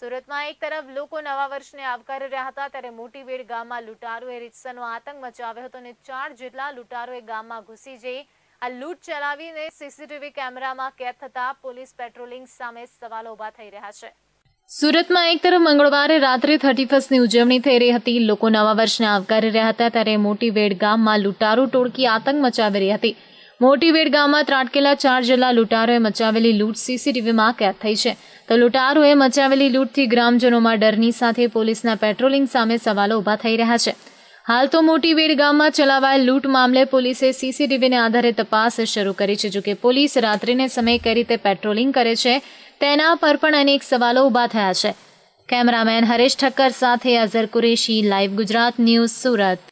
સુરતમાં એક તરફ લોકો નવા વર્ષને આવકારી રહ્યા હતા ત્યારે મોટીવેડ ગામમાં લૂંટારોએ રીતસરનો આતંક મચાવ્યો હતો અને ચાર જેટલા લૂંટારોએ ગામમાં ઘૂસી જઈ આ લૂંટ ચલાવીને સીસીટીવી કેમેરામાં કેદ થતા પોલીસ પેટ્રોલિંગ સામે સવાલો ઉભા થઈ રહ્યા છે સુરતમાં એક તરફ મંગળવારે રાત્રે થર્ટી ફર્સ્ટની ઉજવણી થઈ રહી હતી લોકો નવા વર્ષને આવકારી રહ્યા હતા ત્યારે મોટીવેડ ગામમાં લૂંટારો ટોળકી આતંક મચાવી રહી હતી મોટીવેડ ગામમાં ત્રાટકેલા ચાર જેટલા લૂંટારોએ મચાવેલી લૂંટ સીસીટીવીમાં કેદ થઈ છે તો લૂંટારોએ મચાવેલી લૂંટથી ગ્રામજનોમાં ડરની સાથે પોલીસના પેટ્રોલિંગ સામે સવાલો ઊભા થઈ રહ્યા છે હાલ તો મોટીવેડ ગામમાં ચલાવાયેલ લૂંટ મામલે પોલીસે સીસીટીવીને આધારે તપાસ શરૂ કરી છે જોકે પોલીસ રાત્રિને સમય કઈ રીતે પેટ્રોલિંગ કરે છે તેના પર પણ અનેક સવાલો ઊભા થયા છે કેમેરામેન હરેશ ઠક્કર સાથે અઝર કુરેશી લાઈવ ગુજરાત ન્યૂઝ સુરત